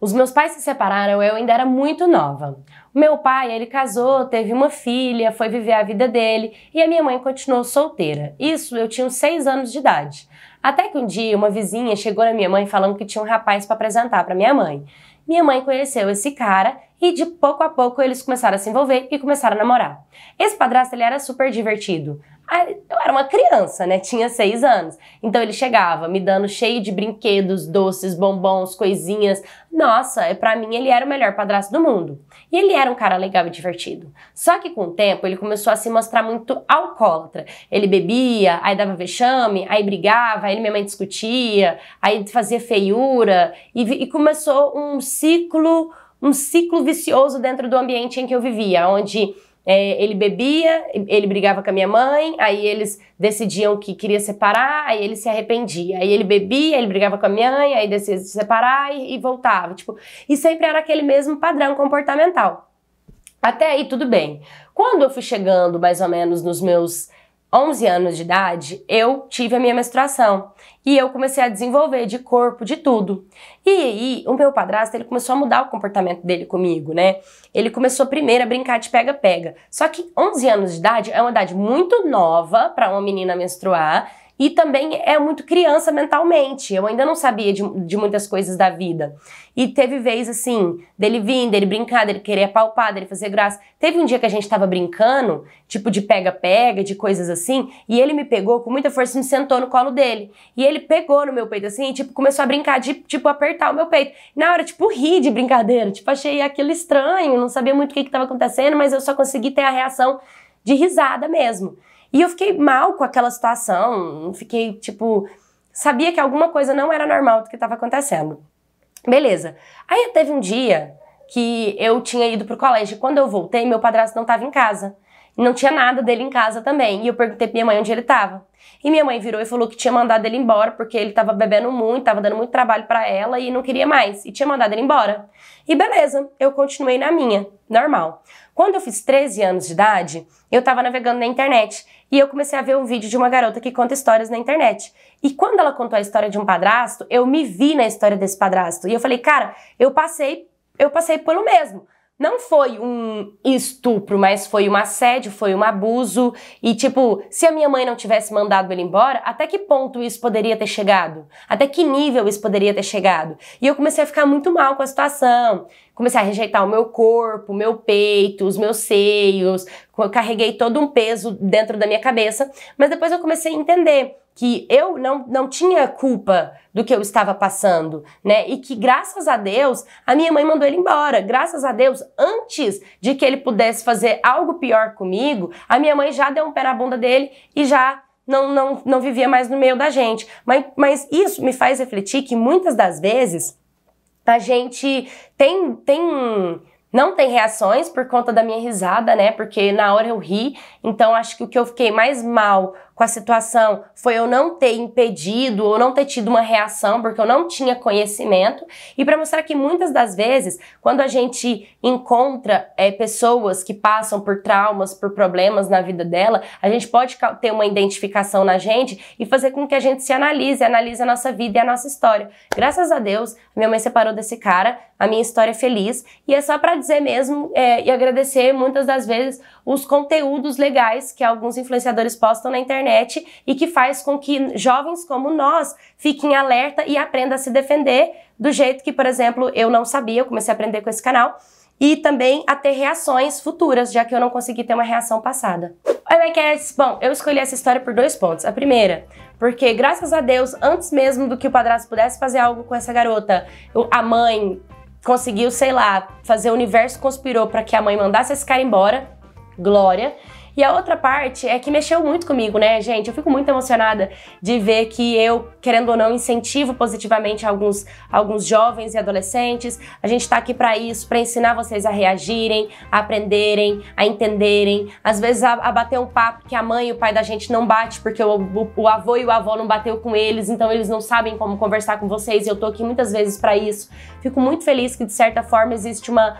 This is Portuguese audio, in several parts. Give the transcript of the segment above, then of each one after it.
Os meus pais se separaram, eu ainda era muito nova. O meu pai, ele casou, teve uma filha, foi viver a vida dele e a minha mãe continuou solteira. Isso eu tinha uns 6 anos de idade. Até que um dia uma vizinha chegou na minha mãe falando que tinha um rapaz para apresentar para minha mãe. Minha mãe conheceu esse cara e de pouco a pouco eles começaram a se envolver e começaram a namorar. Esse padrasto ele era super divertido. Ah, eu era uma criança, né? Tinha seis anos. Então ele chegava me dando cheio de brinquedos, doces, bombons, coisinhas. Nossa, é, para mim ele era o melhor padrasto do mundo. E ele era um cara legal e divertido. Só que com o tempo ele começou a se mostrar muito alcoólatra. Ele bebia, aí dava vexame, aí brigava, aí minha mãe discutia, aí fazia feiura e, e começou um ciclo, um ciclo vicioso dentro do ambiente em que eu vivia, onde é, ele bebia, ele brigava com a minha mãe, aí eles decidiam que queria separar, aí ele se arrependia. Aí ele bebia, ele brigava com a minha mãe, aí decidia se separar e, e voltava. Tipo, e sempre era aquele mesmo padrão comportamental. Até aí tudo bem. Quando eu fui chegando mais ou menos nos meus 11 anos de idade, eu tive a minha menstruação e eu comecei a desenvolver de corpo, de tudo. E aí, o meu padrasto, ele começou a mudar o comportamento dele comigo, né? Ele começou primeiro a brincar de pega-pega. Só que 11 anos de idade é uma idade muito nova para uma menina menstruar e também é muito criança mentalmente. Eu ainda não sabia de, de muitas coisas da vida. E teve vez assim, dele vir, dele brincar, dele querer apalpar, dele fazer graça. Teve um dia que a gente tava brincando, tipo de pega-pega, de coisas assim, e ele me pegou com muita força e me sentou no colo dele. E ele pegou no meu peito assim, e, tipo, começou a brincar de, tipo, apertar o meu peito. Na hora, tipo, ri de brincadeira. Tipo, achei aquilo estranho, não sabia muito o que que tava acontecendo, mas eu só consegui ter a reação de risada mesmo. E eu fiquei mal com aquela situação, fiquei tipo. Sabia que alguma coisa não era normal do que estava acontecendo. Beleza. Aí teve um dia que eu tinha ido pro colégio. Quando eu voltei, meu padrasto não estava em casa. Não tinha nada dele em casa também. E eu perguntei pra minha mãe onde ele tava. E minha mãe virou e falou que tinha mandado ele embora porque ele tava bebendo muito, tava dando muito trabalho para ela e não queria mais. E tinha mandado ele embora. E beleza, eu continuei na minha, normal. Quando eu fiz 13 anos de idade, eu tava navegando na internet e eu comecei a ver um vídeo de uma garota que conta histórias na internet. E quando ela contou a história de um padrasto, eu me vi na história desse padrasto. E eu falei, cara, eu passei, eu passei pelo mesmo não foi um estupro, mas foi um assédio, foi um abuso. E, tipo, se a minha mãe não tivesse mandado ele embora, até que ponto isso poderia ter chegado? Até que nível isso poderia ter chegado? E eu comecei a ficar muito mal com a situação. Comecei a rejeitar o meu corpo, o meu peito, os meus seios. Eu carreguei todo um peso dentro da minha cabeça. Mas depois eu comecei a entender que eu não, não tinha culpa do que eu estava passando, né? E que graças a Deus a minha mãe mandou ele embora. Graças a Deus, antes de que ele pudesse fazer algo pior comigo, a minha mãe já deu um pé na bunda dele e já não, não, não vivia mais no meio da gente. Mas, mas isso me faz refletir que muitas das vezes a gente tem, tem não tem reações por conta da minha risada, né? Porque na hora eu ri, então acho que o que eu fiquei mais mal com a situação foi eu não ter impedido ou não ter tido uma reação porque eu não tinha conhecimento e para mostrar que muitas das vezes quando a gente encontra é, pessoas que passam por traumas, por problemas na vida dela, a gente pode ter uma identificação na gente e fazer com que a gente se analise, analise a nossa vida e a nossa história. Graças a Deus, minha mãe separou desse cara, a minha história é feliz e é só para dizer mesmo é, e agradecer muitas das vezes os conteúdos legais que alguns influenciadores postam na internet internet e que faz com que jovens como nós fiquem alerta e aprendam a se defender do jeito que, por exemplo, eu não sabia, eu comecei a aprender com esse canal e também a ter reações futuras, já que eu não consegui ter uma reação passada. Oi, Mycats! É é bom, eu escolhi essa história por dois pontos. A primeira, porque graças a Deus, antes mesmo do que o padrasto pudesse fazer algo com essa garota, a mãe conseguiu, sei lá, fazer o universo conspirou para que a mãe mandasse esse cara embora. Glória. E a outra parte é que mexeu muito comigo, né, gente? Eu fico muito emocionada de ver que eu, querendo ou não, incentivo positivamente alguns, alguns jovens e adolescentes. A gente está aqui para isso, para ensinar vocês a reagirem, a aprenderem, a entenderem, às vezes a, a, bater um papo que a mãe e o pai da gente não bate porque o, o, o avô e o avó não bateu com eles, então eles não sabem como conversar com vocês. E Eu tô aqui muitas vezes para isso. Fico muito feliz que de certa forma existe uma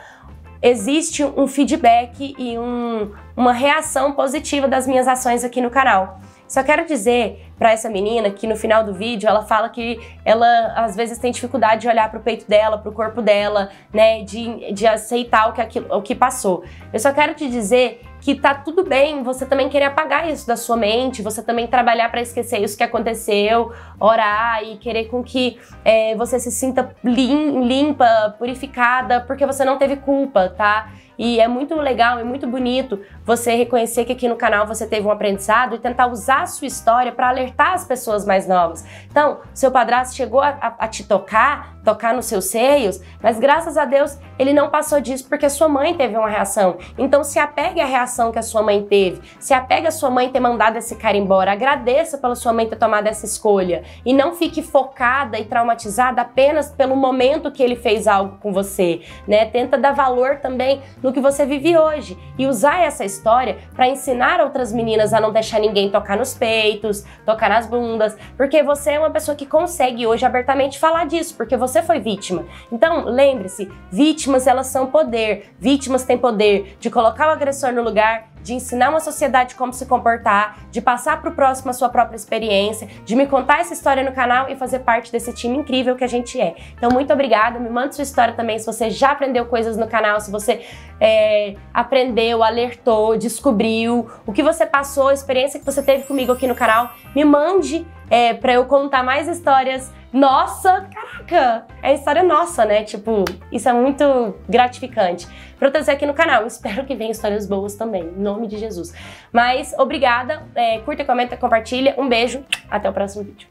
existe um feedback e um, uma reação positiva das minhas ações aqui no canal. Só quero dizer para essa menina que no final do vídeo ela fala que ela às vezes tem dificuldade de olhar para o peito dela, para o corpo dela, né, de, de aceitar o que, aquilo, o que passou. Eu só quero te dizer que tá tudo bem você também querer apagar isso da sua mente, você também trabalhar para esquecer isso que aconteceu, orar e querer com que é, você se sinta lim, limpa, purificada, porque você não teve culpa, tá? E é muito legal e é muito bonito você reconhecer que aqui no canal você teve um aprendizado e tentar usar a sua história para alertar as pessoas mais novas. Então, seu padrasto chegou a, a, a te tocar, tocar nos seus seios, mas graças a Deus ele não passou disso porque a sua mãe teve uma reação. Então se apegue à reação que a sua mãe teve, se apegue à sua mãe ter mandado esse cara embora, agradeça pela sua mãe ter tomado essa escolha e não fique focada e traumatizada apenas pelo momento que ele fez algo com você, né? Tenta dar valor também no que você vive hoje e usar essa história para ensinar outras meninas a não deixar ninguém tocar nos peitos, tocar nas bundas, porque você é uma pessoa que consegue hoje abertamente falar disso, porque você você foi vítima. Então, lembre-se, vítimas elas são poder. Vítimas têm poder de colocar o agressor no lugar, de ensinar uma sociedade como se comportar, de passar para o próximo a sua própria experiência, de me contar essa história no canal e fazer parte desse time incrível que a gente é. Então, muito obrigada. Me manda sua história também se você já aprendeu coisas no canal, se você é, aprendeu, alertou, descobriu, o que você passou, a experiência que você teve comigo aqui no canal. Me mande é, para eu contar mais histórias. Nossa, caraca, é história nossa, né? Tipo, isso é muito gratificante. Pra eu trazer aqui no canal, espero que venham histórias boas também, em nome de Jesus. Mas obrigada, é, curta, comenta, compartilha, um beijo, até o próximo vídeo.